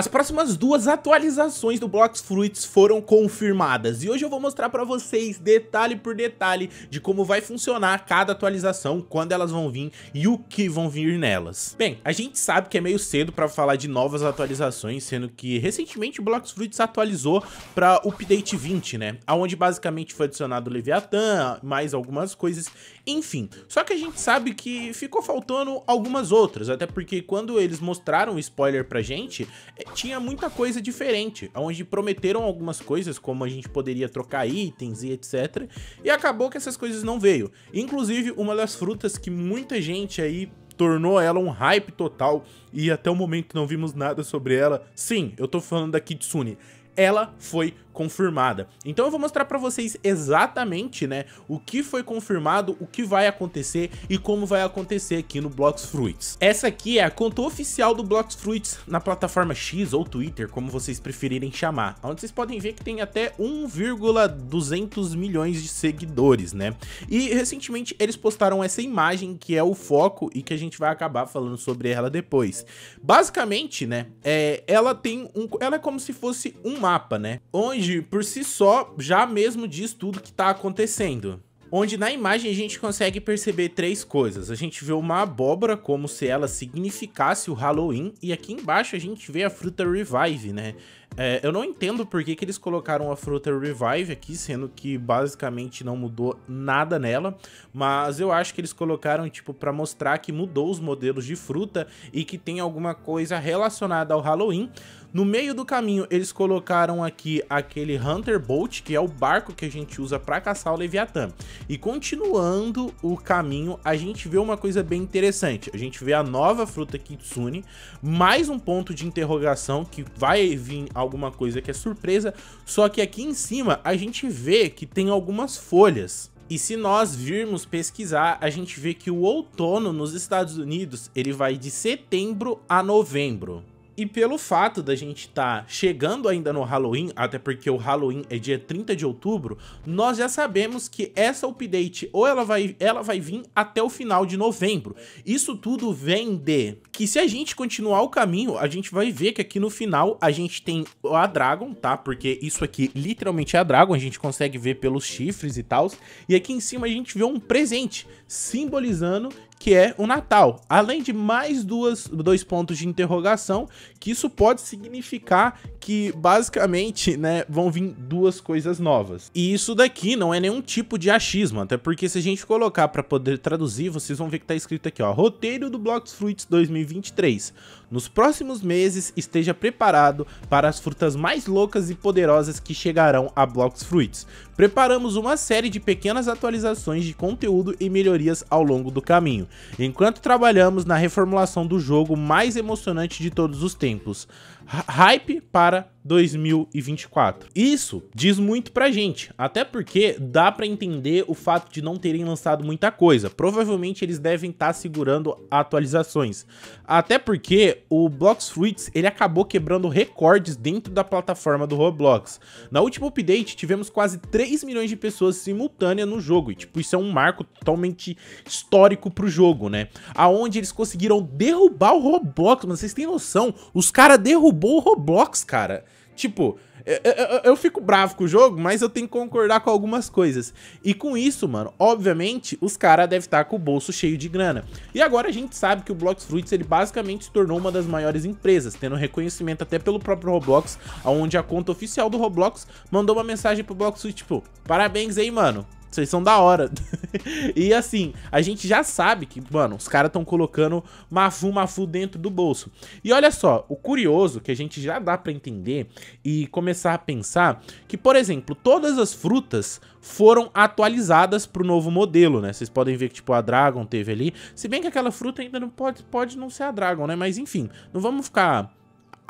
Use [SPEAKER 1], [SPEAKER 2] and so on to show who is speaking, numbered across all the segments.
[SPEAKER 1] As próximas duas atualizações do Blox Fruits foram confirmadas e hoje eu vou mostrar para vocês detalhe por detalhe de como vai funcionar cada atualização, quando elas vão vir e o que vão vir nelas. Bem, a gente sabe que é meio cedo para falar de novas atualizações, sendo que recentemente o Blox Fruits atualizou para Update 20, né? Aonde basicamente foi adicionado o Leviathan, mais algumas coisas, enfim. Só que a gente sabe que ficou faltando algumas outras, até porque quando eles mostraram o spoiler pra gente, tinha muita coisa diferente, onde prometeram algumas coisas, como a gente poderia trocar itens e etc. E acabou que essas coisas não veio. Inclusive, uma das frutas que muita gente aí tornou ela um hype total e até o momento não vimos nada sobre ela. Sim, eu tô falando da Kitsune ela foi confirmada. Então eu vou mostrar para vocês exatamente, né, o que foi confirmado, o que vai acontecer e como vai acontecer aqui no Blocks Fruits. Essa aqui é a conta oficial do Blocks Fruits na plataforma X ou Twitter, como vocês preferirem chamar, onde vocês podem ver que tem até 1,200 milhões de seguidores, né? E recentemente eles postaram essa imagem que é o foco e que a gente vai acabar falando sobre ela depois. Basicamente, né, é, ela tem um, ela é como se fosse um mapa, né? Onde, por si só, já mesmo diz tudo que tá acontecendo onde na imagem a gente consegue perceber três coisas. A gente vê uma abóbora como se ela significasse o Halloween e aqui embaixo a gente vê a fruta Revive, né? É, eu não entendo por que, que eles colocaram a fruta Revive aqui, sendo que basicamente não mudou nada nela, mas eu acho que eles colocaram, tipo, para mostrar que mudou os modelos de fruta e que tem alguma coisa relacionada ao Halloween. No meio do caminho, eles colocaram aqui aquele Hunter Bolt, que é o barco que a gente usa para caçar o Leviatã. E continuando o caminho, a gente vê uma coisa bem interessante. A gente vê a nova fruta Kitsune, mais um ponto de interrogação que vai vir alguma coisa que é surpresa, só que aqui em cima a gente vê que tem algumas folhas. E se nós virmos pesquisar, a gente vê que o outono nos Estados Unidos, ele vai de setembro a novembro. E pelo fato da gente estar tá chegando ainda no Halloween, até porque o Halloween é dia 30 de outubro, nós já sabemos que essa update ou ela vai, ela vai vir até o final de novembro. Isso tudo vem de que se a gente continuar o caminho, a gente vai ver que aqui no final a gente tem a Dragon, tá? Porque isso aqui literalmente é a Dragon, a gente consegue ver pelos chifres e tal. E aqui em cima a gente vê um presente simbolizando que é o Natal. Além de mais duas, dois pontos de interrogação, que isso pode significar que basicamente né, vão vir duas coisas novas. E isso daqui não é nenhum tipo de achismo, até porque se a gente colocar para poder traduzir, vocês vão ver que está escrito aqui, ó, roteiro do Blocks Fruits 2023. Nos próximos meses, esteja preparado para as frutas mais loucas e poderosas que chegarão a Blocks Fruits preparamos uma série de pequenas atualizações de conteúdo e melhorias ao longo do caminho, enquanto trabalhamos na reformulação do jogo mais emocionante de todos os tempos. Hype para 2024. Isso diz muito pra gente, até porque dá para entender o fato de não terem lançado muita coisa. Provavelmente eles devem estar tá segurando atualizações. Até porque o Blox Fruits, ele acabou quebrando recordes dentro da plataforma do Roblox. Na última update, tivemos quase 3 milhões de pessoas simultâneas no jogo, e tipo, isso é um marco totalmente histórico pro jogo, né? Aonde eles conseguiram derrubar o Roblox, Mas vocês têm noção? Os caras derrubou o Roblox, cara. Tipo, eu, eu, eu, fico bravo com o jogo, mas eu tenho que concordar com algumas coisas. E com isso, mano, obviamente, os caras devem estar com o bolso cheio de grana. E agora a gente sabe que o Blox Fruits, ele basicamente se tornou uma das maiores empresas, tendo reconhecimento até pelo próprio Roblox, onde a conta oficial do Roblox mandou uma mensagem pro Blox Fruits, tipo, parabéns aí, mano, vocês são da hora. e assim, a gente já sabe que, mano, os caras estão colocando Mafu Mafu dentro do bolso. E olha só, o curioso que a gente já dá para entender e começar a pensar que, por exemplo, todas as frutas foram atualizadas pro novo modelo, né? Vocês podem ver que, tipo, a Dragon teve ali. Se bem que aquela fruta ainda não pode, pode não ser a Dragon, né? Mas enfim, não vamos ficar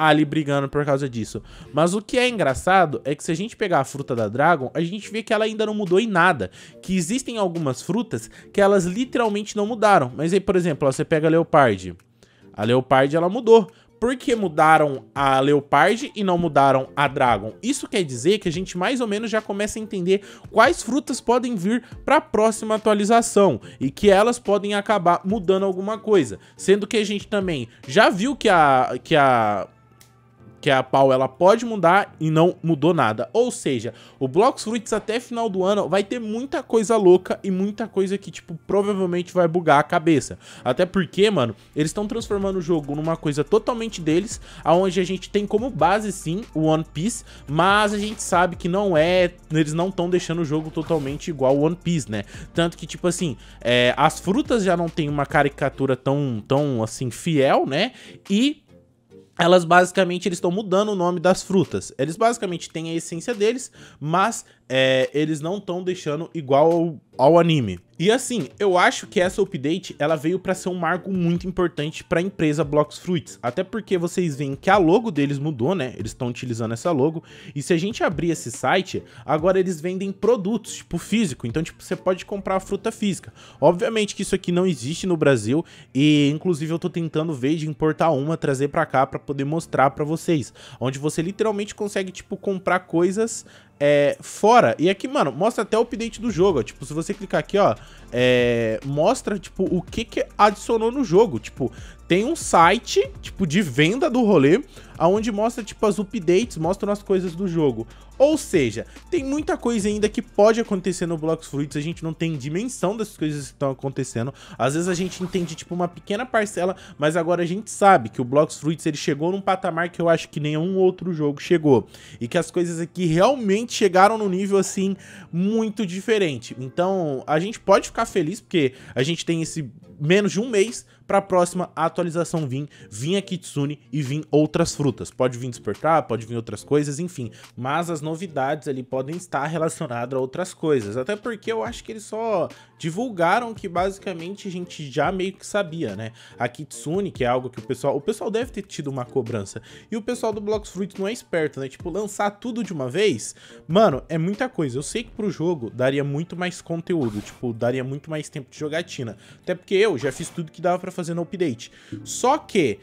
[SPEAKER 1] ali brigando por causa disso. Mas o que é engraçado é que se a gente pegar a fruta da Dragon, a gente vê que ela ainda não mudou em nada. Que existem algumas frutas que elas literalmente não mudaram. Mas aí, por exemplo, ó, você pega a Leopard. A Leopard, ela mudou. Por que mudaram a Leopard e não mudaram a Dragon? Isso quer dizer que a gente mais ou menos já começa a entender quais frutas podem vir para a próxima atualização e que elas podem acabar mudando alguma coisa. Sendo que a gente também já viu que a... Que a que a pau ela pode mudar e não mudou nada. Ou seja, o Blocks Fruits até final do ano vai ter muita coisa louca e muita coisa que, tipo, provavelmente vai bugar a cabeça. Até porque, mano, eles estão transformando o jogo numa coisa totalmente deles, aonde a gente tem como base, sim, o One Piece, mas a gente sabe que não é... Eles não estão deixando o jogo totalmente igual o One Piece, né? Tanto que, tipo assim, é, as frutas já não tem uma caricatura tão, tão, assim, fiel, né? E elas basicamente estão mudando o nome das frutas. Eles basicamente têm a essência deles, mas é, eles não estão deixando igual ao, ao, anime. E assim, eu acho que essa update ela veio para ser um marco muito importante para a empresa Blocks Fruits, até porque vocês veem que a logo deles mudou, né? Eles estão utilizando essa logo. E se a gente abrir esse site, agora eles vendem produtos, tipo físico, então tipo você pode comprar a fruta física. Obviamente que isso aqui não existe no Brasil e inclusive eu tô tentando ver de importar uma, trazer para cá para poder mostrar para vocês, onde você literalmente consegue tipo comprar coisas é, fora. E aqui, mano, mostra até o update do jogo, ó. Tipo, se você clicar aqui, ó, é, mostra, tipo, o que que adicionou no jogo. Tipo, tem um site, tipo, de venda do rolê, aonde mostra tipo as updates, mostram as coisas do jogo. Ou seja, tem muita coisa ainda que pode acontecer no Blocks Fruits, a gente não tem dimensão das coisas que estão acontecendo. Às vezes a gente entende tipo uma pequena parcela, mas agora a gente sabe que o Blocks Fruits ele chegou num patamar que eu acho que nenhum outro jogo chegou e que as coisas aqui realmente chegaram num nível assim muito diferente. Então, a gente pode ficar feliz porque a gente tem esse menos de um mês para a próxima atualização vir, vir a Kitsune e vir outras frutas. Pode vir despertar, pode vir outras coisas, enfim. Mas as novidades ali podem estar relacionadas a outras coisas. Até porque eu acho que eles só divulgaram que basicamente a gente já meio que sabia, né? A Kitsune, que é algo que o pessoal. O pessoal deve ter tido uma cobrança. E o pessoal do Blox Fruit não é esperto, né? Tipo, lançar tudo de uma vez, mano, é muita coisa. Eu sei que pro jogo daria muito mais conteúdo, tipo, daria muito mais tempo de jogatina. Até porque eu já fiz tudo que dava pra fazer fazendo update. Só que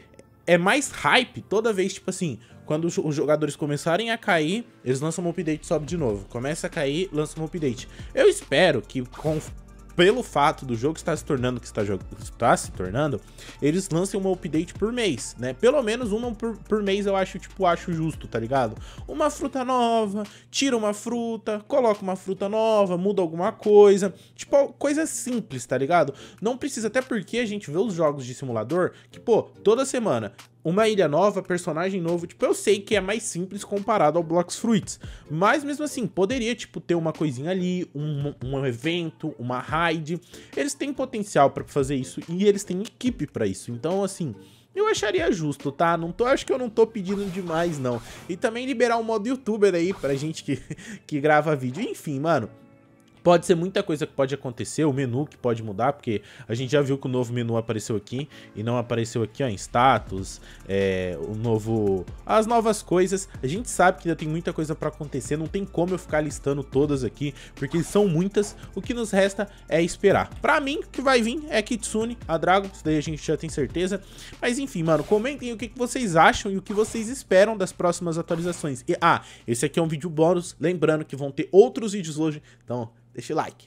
[SPEAKER 1] é mais hype toda vez, tipo assim, quando os jogadores começarem a cair, eles lançam um update e sobe de novo. Começa a cair, lança um update. Eu espero que com pelo fato do jogo estar se tornando que está, está se tornando, eles lançam uma update por mês, né? Pelo menos uma por, por mês eu acho, tipo, acho justo, tá ligado? Uma fruta nova, tira uma fruta, coloca uma fruta nova, muda alguma coisa. Tipo, coisa simples, tá ligado? Não precisa, até porque a gente vê os jogos de simulador que, pô, toda semana uma ilha nova, personagem novo, tipo, eu sei que é mais simples comparado ao Blocks Fruits, mas mesmo assim, poderia, tipo, ter uma coisinha ali, um, um evento, uma raid, eles têm potencial para fazer isso e eles têm equipe para isso, então, assim, eu acharia justo, tá? Não tô, acho que eu não tô pedindo demais, não. E também liberar o um modo youtuber aí pra gente que, que grava vídeo. Enfim, mano, Pode ser muita coisa que pode acontecer, o menu que pode mudar, porque a gente já viu que o novo menu apareceu aqui e não apareceu aqui, ó, em status, é, o novo... as novas coisas. A gente sabe que ainda tem muita coisa para acontecer, não tem como eu ficar listando todas aqui, porque são muitas. O que nos resta é esperar. Para mim, o que vai vir é Kitsune, a Dragon, isso daí a gente já tem certeza. Mas enfim, mano, comentem o que, que vocês acham e o que vocês esperam das próximas atualizações. E, ah, esse aqui é um vídeo bônus, lembrando que vão ter outros vídeos hoje, então Deixa o like.